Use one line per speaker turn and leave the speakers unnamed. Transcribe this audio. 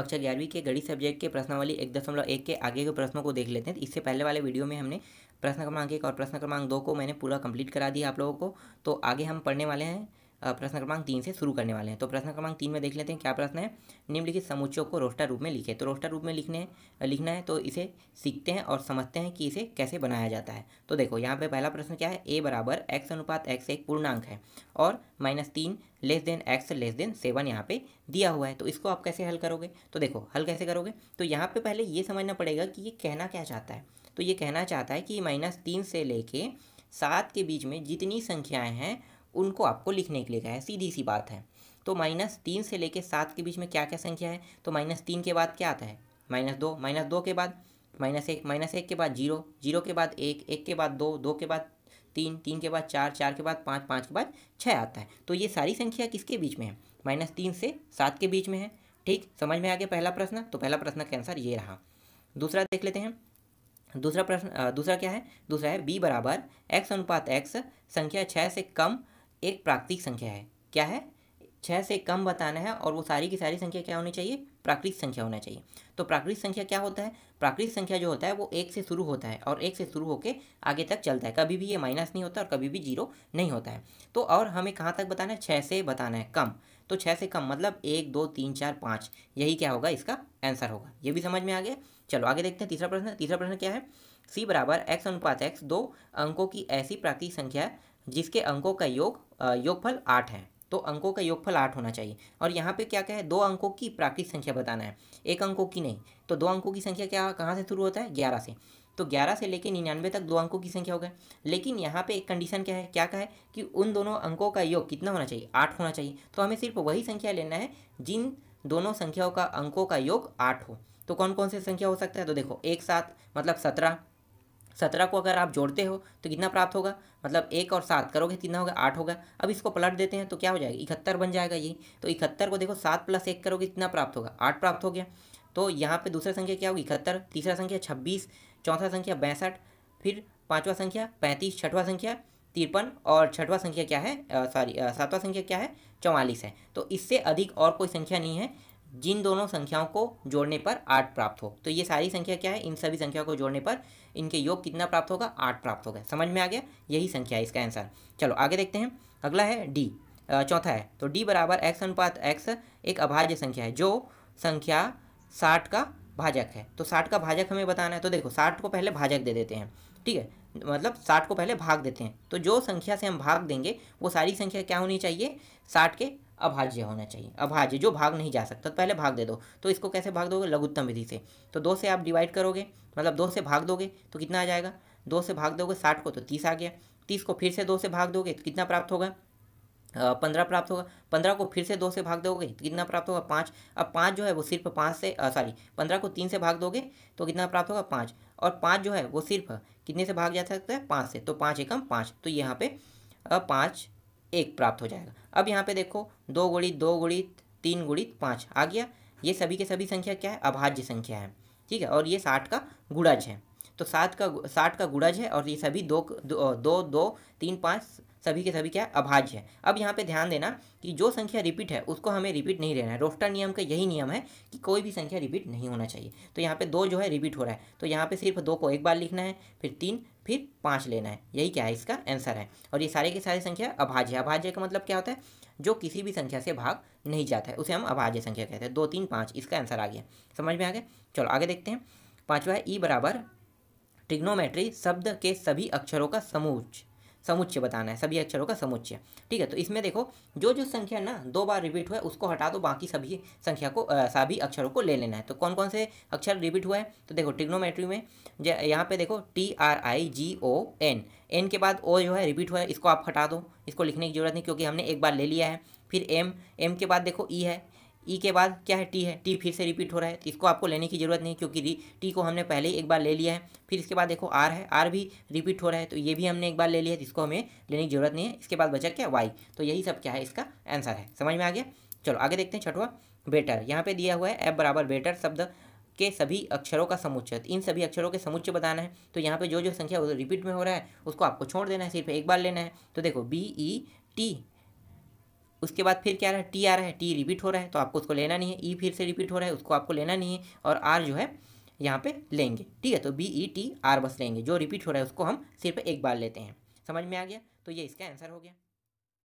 कक्षा ग्यारहवीं के गणित सब्जेक्ट के प्रश्नवाली एक दशमलव एक के आगे के प्रश्नों को देख लेते हैं तो इससे पहले वाले वीडियो में हमने प्रश्न क्रमांक एक और प्रश्न क्रमांक दो को मैंने पूरा कंप्लीट करा दिया आप लोगों को तो आगे हम पढ़ने वाले हैं प्रश्न क्रमांक तीन से शुरू करने वाले हैं तो प्रश्न क्रमांक तीन में देख लेते हैं क्या प्रश्न है निम्नलिखित समुच्चयों को रोस्टर रूप में लिखे तो रोस्टर रूप में लिखने लिखना है तो इसे सीखते हैं और समझते हैं कि इसे कैसे बनाया जाता है तो देखो यहाँ पे पहला प्रश्न क्या है ए बराबर एक्स अनुपात एक्स एक पूर्णांक है और माइनस तीन less than x less than seven यहाँ पे दिया हुआ है तो इसको आप कैसे हल करोगे तो देखो हल कैसे करोगे तो यहाँ पे पहले ये समझना पड़ेगा कि ये कहना क्या चाहता है तो ये कहना चाहता है कि माइनस तीन से लेके सात के बीच में जितनी संख्याएं हैं उनको आपको लिखने के लिए कहा है सीधी सी बात है तो माइनस तीन से लेकर सात के बीच में क्या क्या संख्या है तो माइनस तीन के बाद क्या आता है माइनस दो माइनस दो के बाद माइनस एक माइनस एक के बाद जीरो जीरो के बाद एक एक के बाद दो दो के बाद तीन तीन के बाद चार चार के बाद पाँच पाँच के बाद छः आता है तो ये सारी संख्या किसके बीच में है माइनस तीन से सात के बीच में है ठीक समझ में आ गया पहला प्रश्न तो पहला प्रश्न का आंसर ये रहा दूसरा देख लेते हैं दूसरा प्रश्न दूसरा क्या है दूसरा है बी बराबर एक्स अनुपात एक्स संख्या छः से कम एक प्राकृतिक संख्या है क्या है छः से कम बताना है और वो सारी की सारी संख्या क्या होनी चाहिए प्राकृतिक संख्या होना चाहिए तो प्राकृतिक संख्या क्या होता है प्राकृतिक संख्या जो होता है वो एक से शुरू होता है और एक से शुरू होकर आगे तक चलता है कभी भी ये माइनस नहीं होता और कभी भी जीरो नहीं होता है तो और हमें कहाँ तक बताना है छः से बताना है कम तो छः से कम मतलब एक दो तीन चार पाँच यही क्या होगा इसका आंसर होगा ये भी समझ में आ गया चलो आगे देखते हैं तीसरा प्रश्न तीसरा प्रश्न क्या है सी बराबर एक्स अनुपात एक्स दो अंकों की ऐसी प्राकृतिक संख्या जिसके अंकों का योग योगफल आठ है तो अंकों का योगफल आठ होना चाहिए और यहाँ पे क्या क्या है दो अंकों की प्राकृत संख्या बताना है एक अंकों की नहीं तो दो अंकों की संख्या क्या कहाँ से शुरू होता है ग्यारह से तो ग्यारह से लेकर निन्यानवे तक दो अंकों की संख्या हो गए लेकिन यहाँ पे एक कंडीशन क्या है क्या का है कि उन दोनों अंकों का योग कितना होना चाहिए आठ होना चाहिए तो हमें सिर्फ वही संख्या लेना है जिन दोनों संख्याओं का अंकों का योग आठ हो तो कौन कौन से संख्या हो सकता है तो देखो एक साथ मतलब सत्रह सत्रह को अगर आप जोड़ते हो तो कितना प्राप्त होगा मतलब एक और सात करोगे कितना होगा आठ होगा अब इसको पलट देते हैं तो क्या हो जाएगा इकहत्तर बन जाएगा ये तो इकहत्तर को देखो सात प्लस एक करोगे कितना प्राप्त होगा आठ प्राप्त हो गया तो यहाँ पे दूसरा संख्या क्या होगी इकहत्तर तीसरा संख्या छब्बीस चौथा संख्या पैंसठ फिर पाँचवा संख्या पैंतीस छठवा संख्या तिरपन और छठवा संख्या क्या है सॉरी सातवां संख्या क्या है चौवालीस है तो इससे अधिक और कोई संख्या नहीं है जिन दोनों संख्याओं को जोड़ने पर आठ प्राप्त हो तो ये सारी संख्या क्या है इन सभी संख्या को जोड़ने पर इनके योग कितना प्राप्त होगा आठ प्राप्त होगा समझ में आ गया यही संख्या है इसका आंसर चलो आगे देखते हैं अगला है डी चौथा है तो डी बराबर एक्स अनुपात एक्स एक अभाज्य संख्या है जो संख्या साठ का भाजक है तो साठ का भाजक हमें बताना है तो देखो साठ को पहले भाजक दे देते हैं ठीक है मतलब साठ को पहले भाग देते हैं तो जो संख्या से हम भाग देंगे वो सारी संख्या क्या होनी चाहिए साठ के अभाज्य होना चाहिए अभाज्य जो भाग नहीं जा सकता तो पहले भाग दे दो तो इसको कैसे भाग दोगे लघुत्तम विधि से तो दो से आप डिवाइड करोगे मतलब दो से भाग दोगे तो कितना आ जाएगा दो से भाग दोगे साठ को तो तीस आ गया तीस को फिर से दो से भाग दोगे तो कितना प्राप्त होगा पंद्रह प्राप्त होगा पंद्रह को फिर से दो से भाग दोगे तो कितना प्राप्त होगा पाँच अब पाँच जो है वो सिर्फ पाँच से सॉरी पंद्रह को तीन से भाग दोगे तो कितना प्राप्त होगा पाँच और पाँच जो है वो सिर्फ कितने से भाग जा सकता है पाँच से तो पाँच एकम पाँच तो यहाँ पे पाँच एक प्राप्त हो जाएगा अब यहाँ पे देखो दो गुणित दो गुणित तीन गुणित पाँच आ गया ये सभी के सभी संख्या क्या है अभाज्य संख्या है ठीक है और ये साठ का गुणज है तो सात का साठ का गुणज है और ये सभी दो दो दो, दो तीन पाँच सभी के सभी क्या अभाज्य है अब यहाँ पे ध्यान देना कि जो संख्या रिपीट है उसको हमें रिपीट नहीं लेना है रोस्टर नियम का यही नियम है कि कोई भी संख्या रिपीट नहीं होना चाहिए तो यहाँ पे दो जो है रिपीट हो रहा है तो यहाँ पे सिर्फ दो को एक बार लिखना है फिर तीन फिर पाँच लेना है यही क्या है इसका आंसर है और ये सारे के सारी संख्या अभाज्य अभाज्य का मतलब क्या होता है जो किसी भी संख्या से भाग नहीं जाता है उसे हम अभाज्य संख्या कहते हैं दो तीन पाँच इसका आंसर आ गया समझ में आ गया चलो आगे देखते हैं पाँचवा है ई e बराबर ट्रिग्नोमेट्री शब्द के सभी अक्षरों का समूच समुच्चय बताना है सभी अक्षरों का समुच्चय ठीक है तो इसमें देखो जो जो संख्या ना दो बार रिपीट हुआ है उसको हटा दो बाकी सभी संख्या को सभी अक्षरों को ले लेना है तो कौन कौन से अक्षर रिपीट हुआ है तो देखो टिग्नोमेट्री में यहाँ पे देखो T R I G O N N के बाद ओ जो है रिपीट हुआ है इसको आप हटा दो इसको लिखने की जरूरत नहीं क्योंकि हमने एक बार ले लिया है फिर एम एम के बाद देखो ई e है ई e के बाद क्या है टी है टी फिर से रिपीट हो रहा है तो इसको आपको लेने की ज़रूरत नहीं क्योंकि टी को हमने पहले ही एक बार ले लिया है फिर इसके बाद देखो आर है आर भी रिपीट हो रहा है तो ये भी हमने एक बार ले लिया है तो इसको हमें लेने की ज़रूरत नहीं है इसके बाद बचा क्या वाई तो यही सब क्या है इसका आंसर है समझ में आ गया चलो आगे देखते हैं छठवा बेटर यहाँ पर दिया हुआ है एप बराबर बेटर शब्द के सभी अक्षरों का समुच्चय तो इन सभी अक्षरों के समुच्चय बताना है तो यहाँ पे जो जो संख्या रिपीट में हो रहा है उसको आपको छोड़ देना है सिर्फ एक बार लेना है तो देखो बी ई टी उसके बाद फिर क्या रहा है टी आ रहा है टी रिपीट हो रहा है तो आपको उसको लेना नहीं है ई e फिर से रिपीट हो रहा है उसको आपको लेना नहीं है और आर जो है यहाँ पे लेंगे ठीक है तो बी ई टी आर बस लेंगे जो रिपीट हो रहा है उसको हम सिर्फ एक बार लेते हैं समझ में आ गया तो ये इसका आंसर हो गया